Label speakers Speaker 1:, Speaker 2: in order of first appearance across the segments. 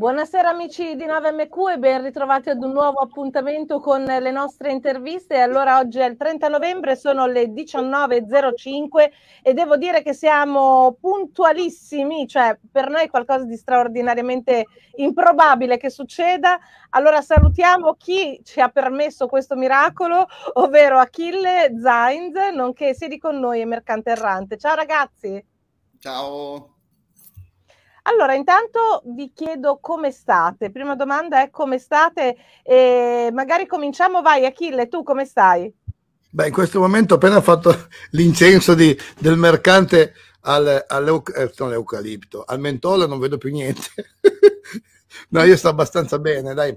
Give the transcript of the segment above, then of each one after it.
Speaker 1: Buonasera amici di 9MQ e ben ritrovati ad un nuovo appuntamento con le nostre interviste. Allora oggi è il 30 novembre, sono le 19.05 e devo dire che siamo puntualissimi, cioè per noi è qualcosa di straordinariamente improbabile che succeda. Allora salutiamo chi ci ha permesso questo miracolo, ovvero Achille Zainz, nonché siedi con noi e Mercante Errante. Ciao ragazzi!
Speaker 2: Ciao!
Speaker 1: Allora, intanto vi chiedo come state. Prima domanda è come state e magari cominciamo. Vai, Achille, tu come stai?
Speaker 3: Beh, in questo momento ho appena fatto l'incenso di, del mercante al, all'eucalipto, eh, al mentolo non vedo più niente. no, io sto abbastanza bene, dai.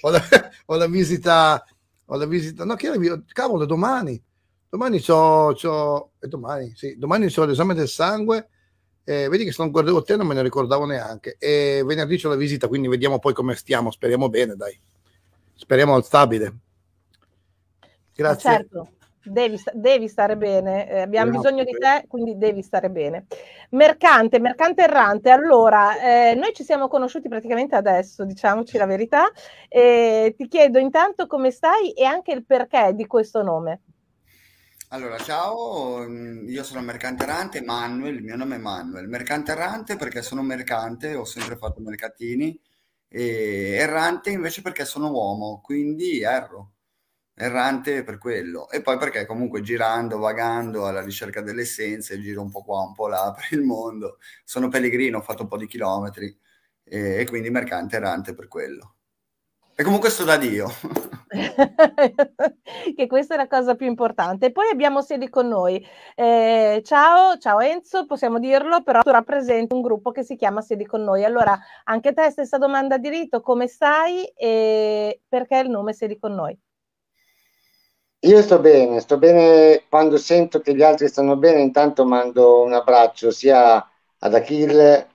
Speaker 3: Ho la, ho la visita, ho la visita, no, che cavolo, domani. Domani c'ho, c'ho, eh, domani, sì, domani c'ho l'esame del sangue eh, vedi che se non guardavo te non me ne ricordavo neanche. E venerdì c'è la visita, quindi vediamo poi come stiamo. Speriamo bene, dai. Speriamo al stabile.
Speaker 1: Grazie. Certo. Devi, devi, stare bene, eh, abbiamo bisogno di te, quindi devi stare bene. Mercante, mercante errante, allora, eh, noi ci siamo conosciuti praticamente adesso, diciamoci la verità, eh, ti chiedo intanto come stai e anche il perché di questo nome.
Speaker 2: Allora, ciao, mm, io sono mercante errante, Manuel, il mio nome è Manuel. Mercante errante perché sono mercante, ho sempre fatto mercatini, e errante invece perché sono uomo, quindi erro. Errante per quello. E poi perché comunque girando, vagando alla ricerca delle essenze, giro un po' qua, un po' là per il mondo. Sono pellegrino, ho fatto un po' di chilometri e, e quindi mercante errante per quello. E comunque sto da Dio.
Speaker 1: che questa è la cosa più importante. Poi abbiamo Sedi con noi. Eh, ciao, ciao Enzo, possiamo dirlo, però tu rappresenti un gruppo che si chiama Sedi con noi. Allora, anche te stessa domanda di rito, come stai e perché il nome Sedi con noi?
Speaker 4: Io sto bene, sto bene quando sento che gli altri stanno bene, intanto mando un abbraccio sia ad Achille,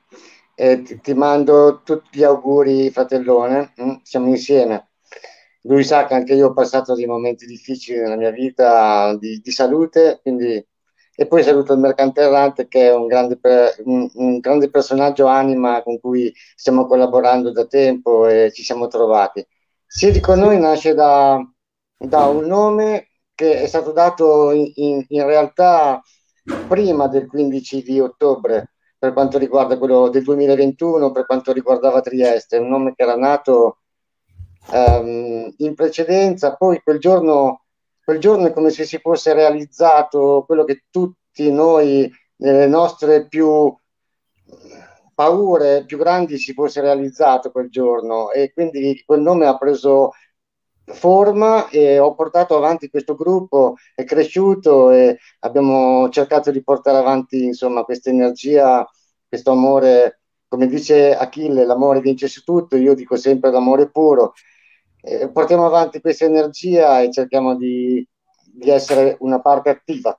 Speaker 4: eh, ti, mando tutti gli auguri, fratellone, mm, siamo insieme lui sa che anche io ho passato dei momenti difficili nella mia vita di, di salute, quindi... e poi saluto il mercante errante che è un grande, pre... un, un grande, personaggio anima con cui stiamo collaborando da tempo e ci siamo trovati. Siedi con noi nasce da, da un nome che è stato dato in, in, in realtà prima del 15 di ottobre per quanto riguarda quello del 2021, per quanto riguardava Trieste, un nome che era nato ehm, in precedenza, poi quel giorno, quel giorno è come se si fosse realizzato quello che tutti noi, nelle nostre più paure più grandi, si fosse realizzato quel giorno e quindi quel nome ha preso forma e ho portato avanti questo gruppo, è cresciuto e abbiamo cercato di portare avanti insomma questa energia, questo amore come dice Achille, l'amore vince su tutto, io dico sempre l'amore puro. Eh, portiamo avanti questa energia e cerchiamo di, di essere una parte attiva.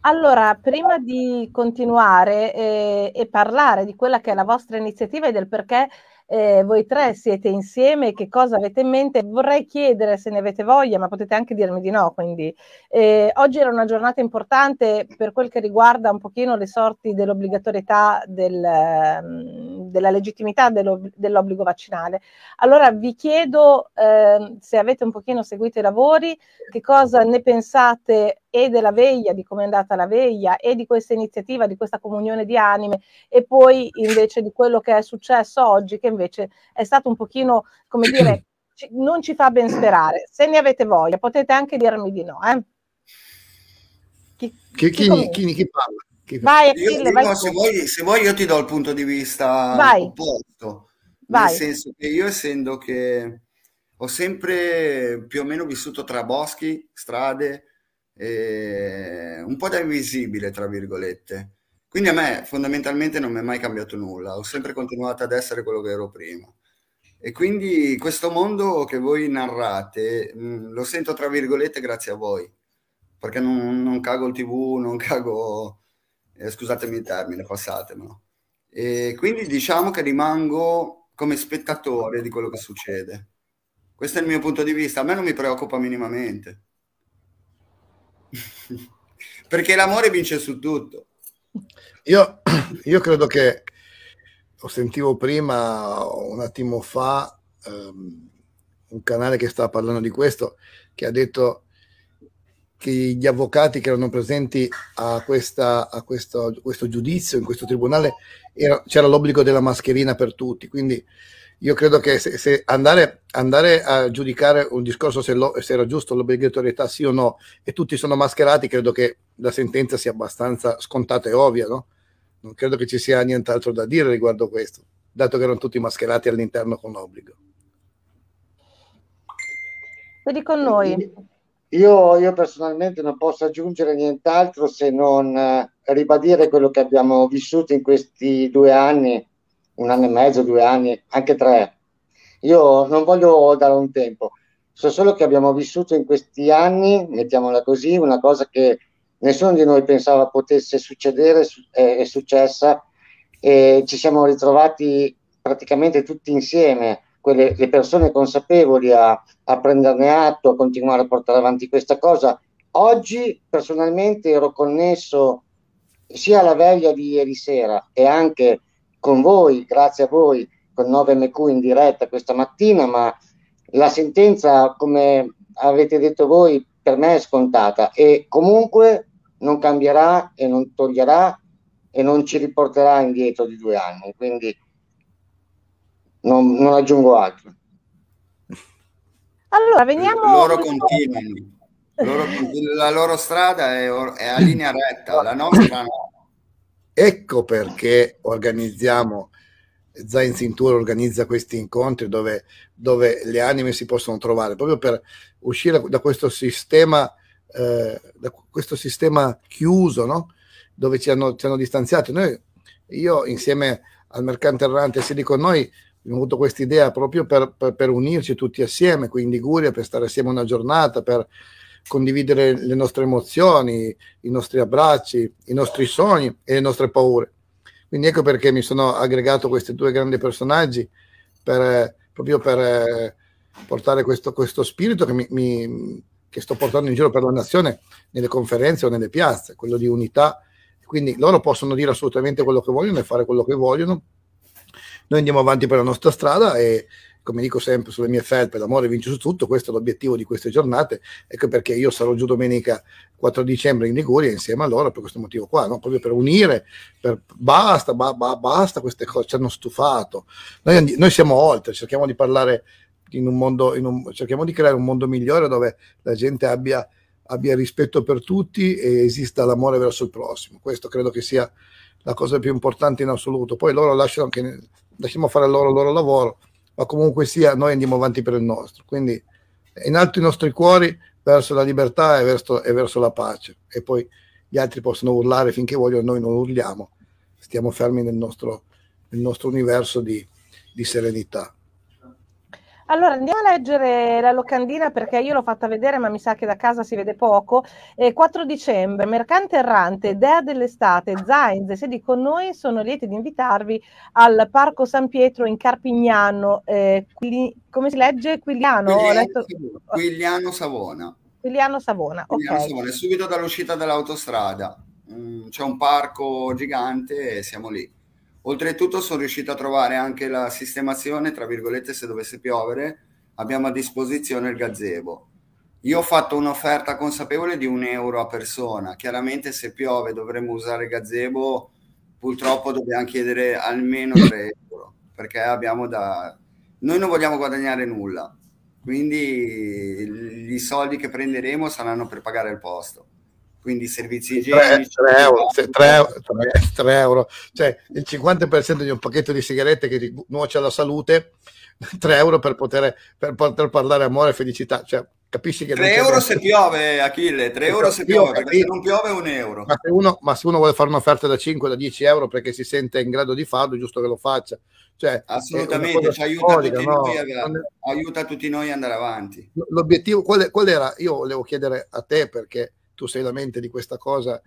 Speaker 1: Allora, prima di continuare eh, e parlare di quella che è la vostra iniziativa e del perché eh, voi tre siete insieme, che cosa avete in mente? Vorrei chiedere se ne avete voglia, ma potete anche dirmi di no. Quindi eh, oggi era una giornata importante per quel che riguarda un pochino le sorti dell'obbligatorietà del, ehm, della legittimità dell'ob- dell'obbligo vaccinale. Allora vi chiedo eh, se avete un pochino seguito i lavori, che cosa ne pensate e della veglia, di come è andata la veglia e di questa iniziativa, di questa comunione di anime e poi invece di quello che è successo oggi che invece è stato un pochino, come dire, non ci fa ben sperare. Se ne avete voglia potete anche dirmi di no. Eh? Chi, chi, chi, chi, chi parla? Vai, Achille, vai se,
Speaker 2: vuoi, se, vuoi, io ti do il punto di vista vai. opposto, vai. nel senso che io essendo che ho sempre più o meno vissuto tra boschi, strade, eh, un po' da invisibile, tra virgolette. Quindi a me fondamentalmente non mi è mai cambiato nulla, ho sempre continuato ad essere quello che ero prima. E quindi questo mondo che voi narrate mh, mm, lo sento tra virgolette grazie a voi, perché non, non cago il tv, non cago, eh, scusatemi il termine, passatemelo. E quindi diciamo che rimango come spettatore di quello che succede. Questo è il mio punto di vista, a me non mi preoccupa minimamente. Perché l'amore vince
Speaker 3: su tutto. Io, io credo che ho sentivo prima, un attimo fa, um, un canale che stava parlando di questo, che ha detto che gli avvocati che erano presenti a, questa, a questo, questo, giudizio, in questo tribunale, era, c'era l'obbligo della mascherina per tutti. Quindi io credo che se, se andare, andare, a giudicare un discorso se, lo, se era giusto l'obbligatorietà sì o no e tutti sono mascherati, credo che la sentenza sia abbastanza scontata e ovvia, no? Non credo che ci sia nient'altro da dire riguardo questo, dato che erano tutti mascherati all'interno con l'obbligo.
Speaker 1: Vedi con noi.
Speaker 4: Io, io, personalmente non posso aggiungere nient'altro se non eh, ribadire quello che abbiamo vissuto in questi due anni un anno e mezzo, due anni, anche tre. Io non voglio dare un tempo, so solo che abbiamo vissuto in questi anni, mettiamola così, una cosa che nessuno di noi pensava potesse succedere, è, successa e ci siamo ritrovati praticamente tutti insieme, quelle, le persone consapevoli a, a prenderne atto, a continuare a portare avanti questa cosa. Oggi personalmente ero connesso sia alla veglia di ieri sera e anche con voi, grazie a voi, con 9MQ in diretta questa mattina, ma la sentenza, come avete detto voi, per me è scontata e comunque non cambierà e non toglierà e non ci riporterà indietro di due anni, quindi non, non aggiungo altro.
Speaker 1: Allora, veniamo...
Speaker 2: Loro continuano, loro, la loro strada è, è a linea retta, la nostra no.
Speaker 3: Ecco perché organizziamo, Zain Cintura organizza questi incontri dove, dove, le anime si possono trovare, proprio per uscire da questo sistema, eh, da questo sistema chiuso, no? dove ci hanno, ci hanno distanziato. Noi, io insieme al mercante errante si dico noi abbiamo avuto questa idea proprio per, per, per, unirci tutti assieme, qui in Liguria, per stare assieme una giornata, per, condividere le nostre emozioni, i nostri abbracci, i nostri sogni e le nostre paure. Quindi ecco perché mi sono aggregato questi due grandi personaggi, per, eh, proprio per eh, portare questo, questo spirito che, mi, mi, che, sto portando in giro per la nazione nelle conferenze o nelle piazze, quello di unità. Quindi loro possono dire assolutamente quello che vogliono e fare quello che vogliono. Noi andiamo avanti per la nostra strada e come dico sempre sulle mie felpe, l'amore vince su tutto, questo è l'obiettivo di queste giornate, ecco perché io sarò giù domenica 4 dicembre in Liguria insieme a loro per questo motivo qua, no? proprio per unire, per basta, ba, ba, basta queste cose, ci hanno stufato, noi, noi siamo oltre, cerchiamo di parlare in un mondo, in un, cerchiamo di creare un mondo migliore dove la gente abbia, abbia rispetto per tutti e esista l'amore verso il prossimo, questo credo che sia la cosa più importante in assoluto, poi loro lasciano che lasciamo fare loro il loro lavoro ma comunque sia noi andiamo avanti per il nostro. Quindi in alto i nostri cuori verso la libertà e verso, e verso la pace. E poi gli altri possono urlare finché vogliono, noi non urliamo, stiamo fermi nel nostro, nel nostro universo di, di serenità.
Speaker 1: Allora andiamo a leggere la locandina perché io l'ho fatta vedere ma mi sa che da casa si vede poco. Eh, 4 dicembre, mercante errante, dea dell'estate, Zainz Sedi con noi sono lieti di invitarvi al Parco San Pietro in Carpignano, eh, qui, come si legge? Quigliano? letto...
Speaker 2: Quigliano Savona.
Speaker 1: Quigliano Savona, Quigliano okay. Savona,
Speaker 2: subito dall'uscita dell'autostrada. Mm, c'è un parco gigante e siamo lì. Oltretutto sono riuscito a trovare anche la sistemazione, tra virgolette, se dovesse piovere, abbiamo a disposizione il gazebo. Io ho fatto un'offerta consapevole di un euro a persona. Chiaramente se piove dovremmo usare il gazebo, purtroppo dobbiamo chiedere almeno 3 euro, perché abbiamo da... Noi non vogliamo guadagnare nulla, quindi i soldi che prenderemo saranno per pagare il posto quindi servizi igienici 3,
Speaker 3: euro, 3, euro. Cioè, il 50% di un pacchetto di sigarette che ti nuoce alla salute 3 euro per poter, per poter parlare amore e felicità cioè, capisci che 3 euro se
Speaker 2: piove Achille 3 euro se piove perché se non
Speaker 3: piove un euro ma se, uno, ma se uno vuole fare un'offerta da 5 da 10 euro perché si sente in grado di farlo è giusto che lo faccia cioè, assolutamente ci aiuta, storica, tutti no? noi,
Speaker 2: aiuta tutti noi ad andare avanti
Speaker 3: l'obiettivo qual, qual era io volevo chiedere a te perché tu sei la mente di questa cosa,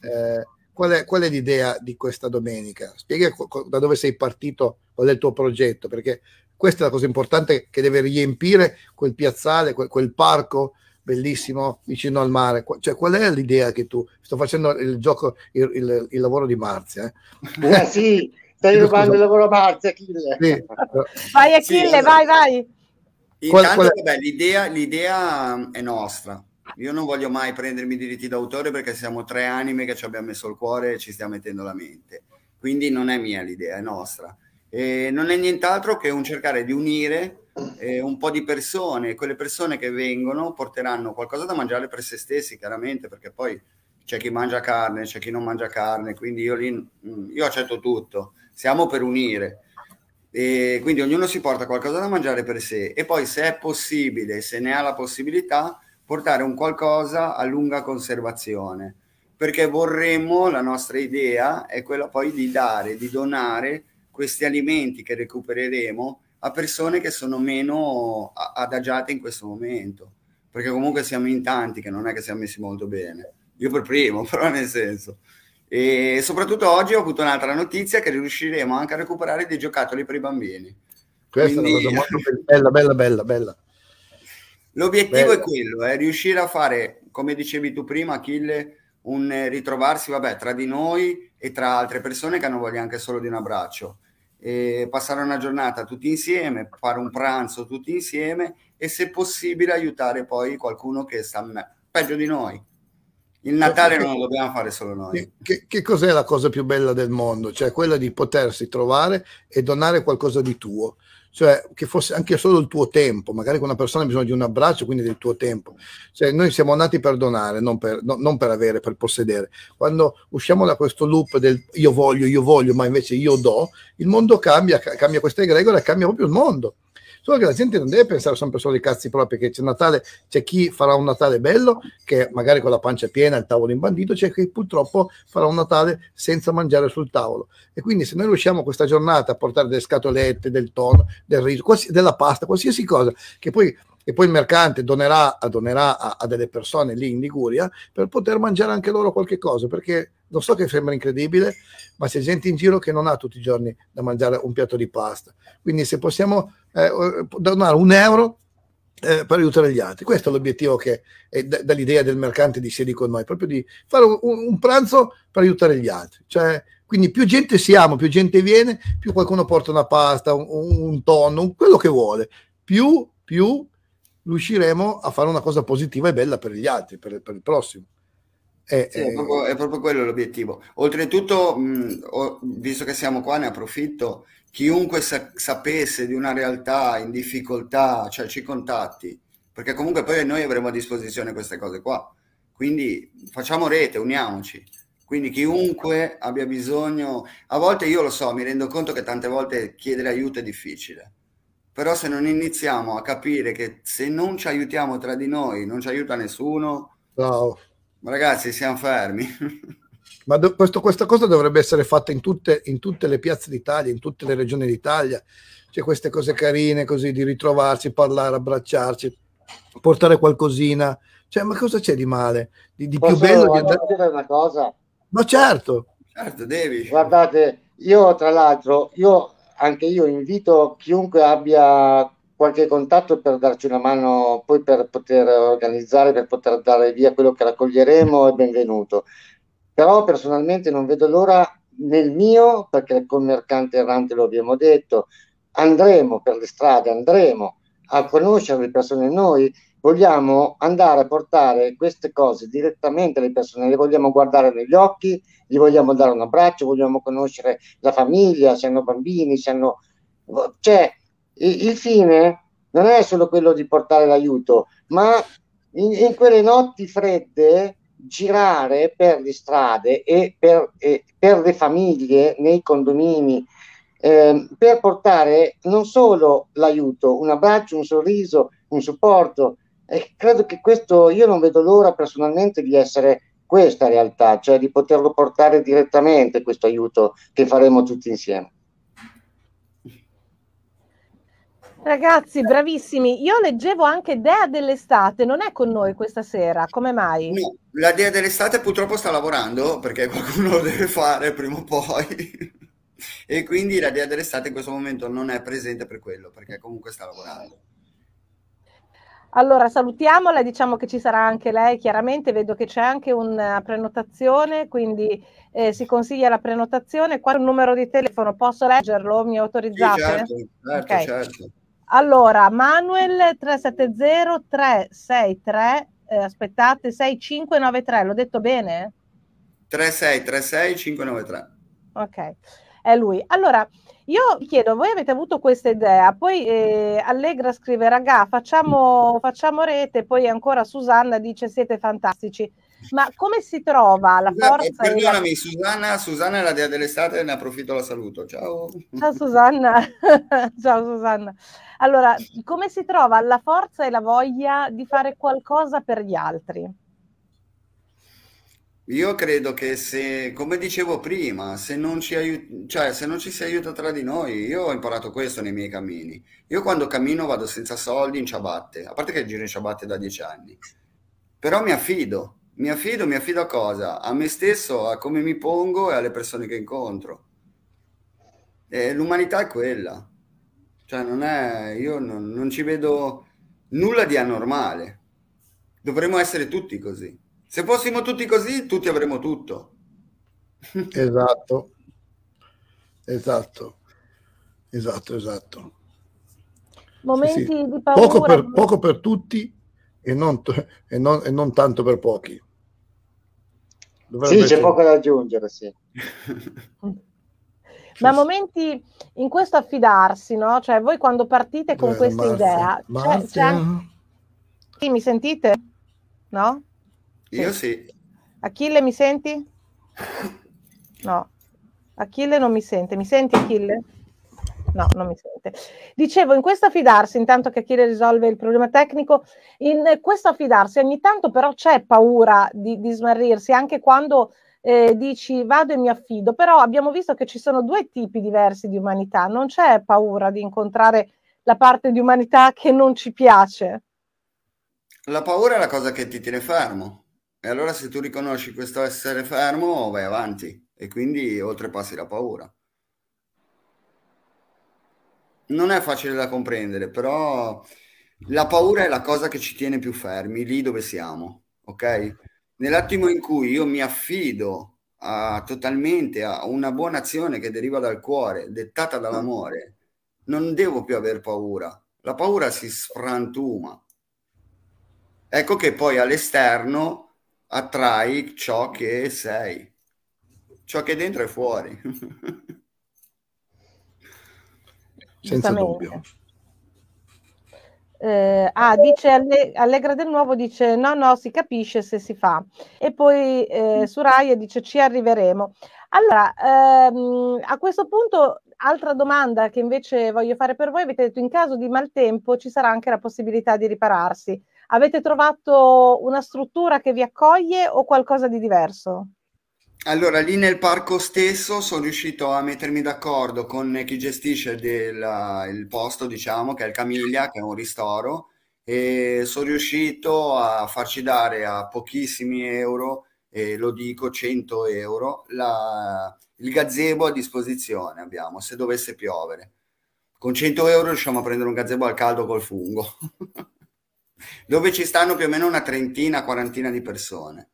Speaker 3: eh, qual, è, qual, è, l'idea di questa domenica? Spiega co- da dove sei partito, qual è il tuo progetto, perché questa è la cosa importante che deve riempire quel piazzale, quel, quel parco bellissimo vicino al mare. Cioè, qual è l'idea che tu sto facendo il gioco, il, il, il lavoro di Marzia? Eh? eh sì, stai rubando il
Speaker 1: lavoro a Marzia, Achille. Sì. Vai Achille, sì, esatto. vai, vai. Intanto, qual, qual
Speaker 3: vabbè, l'idea, l'idea,
Speaker 2: è nostra, io non voglio mai prendermi diritti d'autore perché siamo tre anime che ci abbiamo messo il cuore e ci stiamo mettendo la mente. Quindi non è mia l'idea, è nostra. E non è nient'altro che un cercare di unire eh, un po' di persone. Quelle persone che vengono porteranno qualcosa da mangiare per se stessi, chiaramente, perché poi c'è chi mangia carne, c'è chi non mangia carne, quindi io, lì, mm, io accetto tutto. Siamo per unire. E quindi ognuno si porta qualcosa da mangiare per sé e poi se è possibile, se ne ha la possibilità, portare un qualcosa a lunga conservazione, perché vorremmo, la nostra idea è quella poi di dare, di donare questi alimenti che recupereremo a persone che sono meno adagiate in questo momento, perché comunque siamo in tanti che non è che siamo messi molto bene, io per primo, però nel senso. E soprattutto oggi ho avuto un'altra notizia che riusciremo anche a recuperare dei giocattoli per i
Speaker 3: bambini. Questa Quindi... è una cosa molto bella, bella, bella, bella.
Speaker 2: L'obiettivo Beh. è quello, è eh, riuscire a fare, come dicevi tu prima, Achille, un eh, ritrovarsi vabbè, tra di noi e tra altre persone che hanno voglia anche solo di un abbraccio. E passare una giornata tutti insieme, fare un pranzo tutti insieme e se possibile aiutare poi qualcuno che sta peggio di noi. Il Natale non lo dobbiamo fare solo noi.
Speaker 3: Che, che, cos'è la cosa più bella del mondo? Cioè quella di potersi trovare e donare qualcosa di tuo cioè che fosse anche solo il tuo tempo, magari con una persona ha bisogno di un abbraccio, quindi del tuo tempo. Cioè, noi siamo nati per donare, non per, no, non per avere, per possedere. Quando usciamo da questo loop del io voglio, io voglio, ma invece io do, il mondo cambia, cambia questa egregora, cambia proprio il mondo Solo che la gente non deve pensare sempre solo ai cazzi propri, che c'è Natale, c'è chi farà un Natale bello, che magari con la pancia piena, il tavolo imbandito, c'è chi purtroppo farà un Natale senza mangiare sul tavolo. E quindi se noi riusciamo questa giornata a portare delle scatolette, del tonno, del riso, della pasta, qualsiasi cosa, che poi e poi il mercante donerà, donerà a, a, delle persone lì in Liguria per poter mangiare anche loro qualche cosa, perché non so che sembra incredibile, ma c'è gente in giro che non ha tutti i giorni da mangiare un piatto di pasta. Quindi se possiamo eh, donare un euro eh, per aiutare gli altri. Questo è l'obiettivo che è d- dall'idea del mercante di Siedi con noi, proprio di fare un, un pranzo per aiutare gli altri. Cioè, quindi più gente siamo, più gente viene, più qualcuno porta una pasta, un, un tonno, un, quello che vuole, più, più riusciremo a fare una cosa positiva e bella per gli altri, per, per il prossimo. È, sì, è, proprio,
Speaker 2: è, proprio, quello l'obiettivo. Oltretutto, mh, visto che siamo qua, ne approfitto. Chiunque sa- sapesse di una realtà in difficoltà, cioè ci contatti, perché comunque poi noi avremo a disposizione queste cose qua. Quindi facciamo rete, uniamoci. Quindi chiunque abbia bisogno, a volte io lo so, mi rendo conto che tante volte chiedere aiuto è difficile però se non iniziamo a capire che se non ci aiutiamo tra di noi non ci aiuta nessuno, no. ragazzi siamo fermi.
Speaker 3: Ma do, questo, questa cosa dovrebbe essere fatta in tutte, in tutte, le piazze d'Italia, in tutte le regioni d'Italia. C'è queste cose carine così di ritrovarsi, parlare, abbracciarci, portare qualcosina. Cioè, ma cosa c'è di male? Di, di più bello di andare...
Speaker 4: dire una cosa?
Speaker 3: Ma certo.
Speaker 4: Certo, devi. Guardate, io tra l'altro, io anche io invito chiunque abbia qualche contatto per darci una mano, poi per poter organizzare, per poter dare via quello che raccoglieremo, è benvenuto. Però personalmente non vedo l'ora nel mio, perché con Mercante Errante lo abbiamo detto, andremo per le strade, andremo a conoscere le persone noi vogliamo andare a portare queste cose direttamente alle persone, le vogliamo guardare negli occhi, gli vogliamo dare un abbraccio, vogliamo conoscere la famiglia, se hanno bambini, se hanno... Cioè, il fine non è solo quello di portare l'aiuto, ma in, in quelle notti fredde girare per le strade e per, e per le famiglie nei condomini eh, per portare non solo l'aiuto, un abbraccio, un sorriso, un supporto, e credo che questo, io non vedo l'ora personalmente di essere questa realtà, cioè di poterlo portare direttamente questo aiuto che faremo tutti insieme.
Speaker 1: Ragazzi, bravissimi. Io leggevo anche Dea dell'estate, non è con noi questa sera, come mai? No,
Speaker 2: la Dea dell'estate purtroppo sta lavorando perché qualcuno lo deve fare prima o poi. e quindi la Dea dell'estate in questo momento non è presente per quello, perché comunque sta lavorando.
Speaker 1: Allora salutiamola, diciamo che ci sarà anche lei, chiaramente vedo che c'è anche una eh, prenotazione, quindi eh, si consiglia la prenotazione. Qua un numero di telefono, posso leggerlo? Mi autorizzate? Sì, certo,
Speaker 2: certo, okay. certo.
Speaker 1: Allora, Manuel 370 363, eh, aspettate, 6593, l'ho detto bene?
Speaker 2: 3636593.
Speaker 1: Ok, è lui. Allora, io chiedo, voi avete avuto questa idea, poi eh, Allegra scrive, ragà, facciamo, facciamo rete, poi ancora Susanna dice siete fantastici. Ma come si trova la Scusate, eh, forza? Perdonami, la...
Speaker 2: Susanna, Susanna è la dea dell'estate, ne approfitto, la saluto. Ciao.
Speaker 1: Ciao Susanna. Ciao Susanna. Allora, come si trova la forza e la voglia di fare qualcosa per gli altri?
Speaker 2: Io credo che se, come dicevo prima, se non ci aiuta, cioè se non ci si aiuta tra di noi, io ho imparato questo nei miei cammini. Io quando cammino vado senza soldi in ciabatte, a parte che giro in ciabatte da dieci anni, però mi affido, mi affido, mi affido a cosa? A me stesso, a come mi pongo e alle persone che incontro. E l'umanità è quella, cioè non è, io non, non ci vedo nulla di anormale. Dovremmo essere tutti così. Se fossimo tutti così, tutti avremmo tutto.
Speaker 3: Esatto, esatto, esatto, esatto.
Speaker 1: Momenti sì, sì. di paura. Poco per, poco
Speaker 3: per tutti e non, e, non, e non, tanto per pochi. Dovrebbe sì, c'è poco
Speaker 4: da aggiungere, sì.
Speaker 1: Ma momenti in questo affidarsi, no? Cioè, voi quando partite con eh, questa Marzia, idea, Marzia. Cioè, cioè... Sì, mi sentite? No? Io sì. Achille, mi senti? No. Achille non mi sente. Mi senti Achille? No, non mi sente. Dicevo, in questo affidarsi, intanto che Achille risolve il problema tecnico, in questo affidarsi ogni tanto però c'è paura di, di smarrirsi, anche quando eh, dici vado e mi affido, però abbiamo visto che ci sono due tipi diversi di umanità, non c'è paura di incontrare la parte di umanità che non ci piace.
Speaker 2: La paura è la cosa che ti tiene fermo. E allora se tu riconosci questo essere fermo, vai avanti e quindi oltrepassi la paura. Non è facile da comprendere, però la paura è la cosa che ci tiene più fermi, lì dove siamo, ok? Nell'attimo in cui io mi affido a, totalmente a una buona azione che deriva dal cuore, dettata dall'amore, non devo più aver paura. La paura si sfrantuma. Ecco che poi all'esterno attrai ciò che sei, ciò che è dentro e fuori.
Speaker 1: Senza dubbio. Eh, ah, dice Alle- Allegra del Nuovo dice no, no, si capisce se si fa. E poi eh, Suraya dice ci arriveremo. Allora, ehm, a questo punto, altra domanda che invece voglio fare per voi, avete detto in caso di maltempo ci sarà anche la possibilità di ripararsi. Avete trovato una struttura che vi accoglie o qualcosa di diverso?
Speaker 2: Allora, lì nel parco stesso sono riuscito a mettermi d'accordo con chi gestisce del, il posto, diciamo, che è il Camiglia, che è un ristoro, e sono riuscito a farci dare a pochissimi euro, e lo dico 100 euro, la, il gazebo a disposizione abbiamo, se dovesse piovere. Con 100 euro riusciamo a prendere un gazebo al caldo col fungo. dove ci stanno più o meno una trentina, quarantina di persone.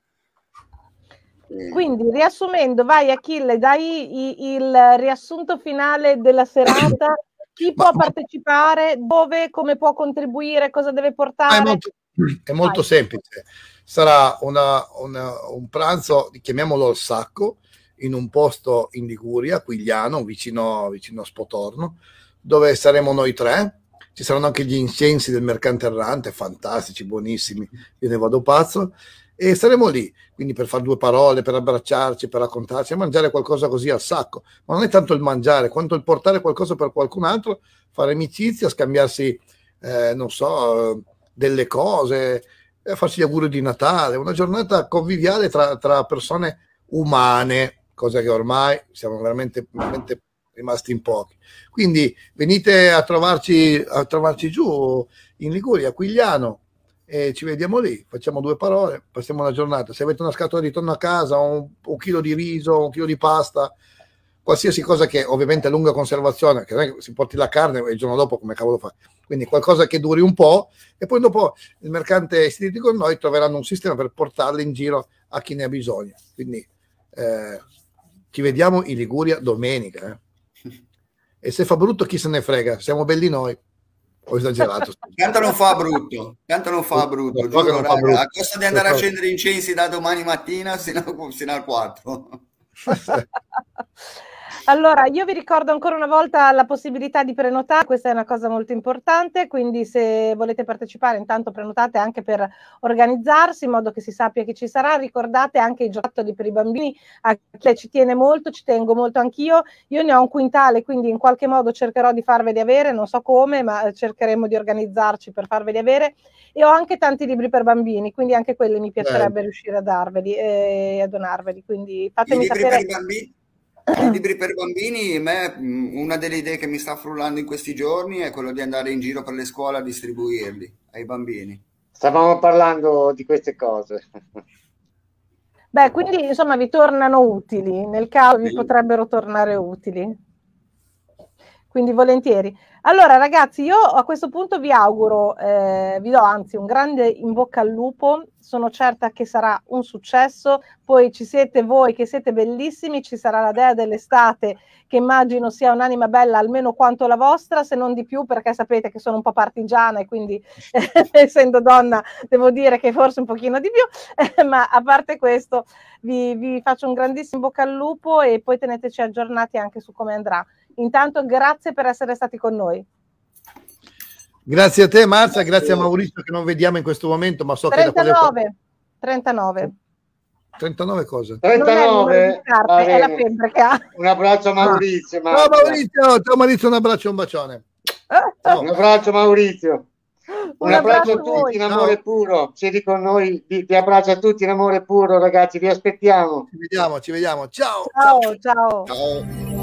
Speaker 2: Eh.
Speaker 1: Quindi riassumendo, vai Achille, dai il riassunto finale della serata, chi può partecipare, dove, come può contribuire, cosa deve portare. Ah, è molto, è molto
Speaker 3: semplice, sarà una, una, un pranzo, chiamiamolo il sacco, in un posto in Liguria, Quigliano, vicino, vicino a Spotorno, dove saremo noi tre, ci saranno anche gli incensi del mercante errante, fantastici, buonissimi, io ne vado pazzo. E saremo lì, quindi per fare due parole, per abbracciarci, per raccontarci, a mangiare qualcosa così al sacco. Ma non è tanto il mangiare, quanto il portare qualcosa per qualcun altro, fare amicizia, scambiarsi, eh, non so, delle cose, eh, farsi gli auguri di Natale. Una giornata conviviale tra, tra persone umane, cosa che ormai siamo veramente, veramente rimasti in pochi. Quindi venite a trovarci, a trovarci giù in Liguria, a Quigliano, e ci vediamo lì, facciamo due parole, passiamo la giornata. Se avete una scatola di tonno a casa, un, un chilo di riso, un chilo di pasta, qualsiasi cosa che ovviamente a lunga conservazione, che non è che si porti la carne e il giorno dopo come cavolo fa. Quindi qualcosa che duri un po' e poi dopo il mercante istituiti con noi troveranno un sistema per portarle in giro a chi ne ha bisogno. Quindi eh, ci vediamo in Liguria domenica. Eh. E se fa brutto chi se ne frega, siamo belli noi. Ho esagerato. Tanto non fa brutto, tanto non fa brutto. Giuro, non fa brutto. A costa di andare a accendere
Speaker 2: incensi da domani mattina sino, sino al 4.
Speaker 1: Allora, io vi ricordo ancora una volta la possibilità di prenotare, questa è una cosa molto importante, quindi se volete partecipare intanto prenotate anche per organizzarsi in modo che si sappia chi ci sarà, ricordate anche i giocattoli per i bambini, a chi ci tiene molto, ci tengo molto anch'io, io ne ho un quintale, quindi in qualche modo cercherò di farveli avere, non so come, ma cercheremo di organizzarci per farveli avere e ho anche tanti libri per bambini, quindi anche quelli mi piacerebbe Beh. Certo. riuscire a darveli e eh, a donarveli, quindi fatemi sapere...
Speaker 2: I libri per bambini, me, mm, una delle idee che mi sta frullando in questi giorni è quella di andare in giro per le scuole a distribuirli ai bambini. Stavamo parlando
Speaker 4: di queste cose.
Speaker 1: Beh, quindi insomma vi tornano utili, nel caso vi potrebbero tornare utili quindi volentieri. Allora ragazzi, io a questo punto vi auguro, eh, vi do anzi un grande in bocca al lupo, sono certa che sarà un successo, poi ci siete voi che siete bellissimi, ci sarà la dea dell'estate che immagino sia un'anima bella almeno quanto la vostra, se non di più perché sapete che sono un po' partigiana e quindi eh, essendo donna devo dire che forse un pochino di più, eh, ma a parte questo vi, vi faccio un grandissimo in bocca al lupo e poi teneteci aggiornati anche su come andrà. Intanto grazie per essere stati con noi.
Speaker 3: Grazie a te Marzia, grazie a Maurizio che non vediamo in questo momento, ma so 39, che da
Speaker 1: quale... 39.
Speaker 3: 39 cosa? 39 carte, è la febbre che ha. Un abbraccio a Maurizio. Ma... Ciao Maurizio, ciao Maurizio, un abbraccio, e un bacione. Oh. Un abbraccio Maurizio.
Speaker 1: Un, un abbraccio, abbraccio, a tutti voi. in amore
Speaker 3: no. puro. Siedi
Speaker 4: con noi, vi, vi, abbraccio a tutti in amore puro, ragazzi. Vi aspettiamo. Ci
Speaker 3: vediamo, ci vediamo.
Speaker 1: ciao. ciao. ciao. ciao. ciao.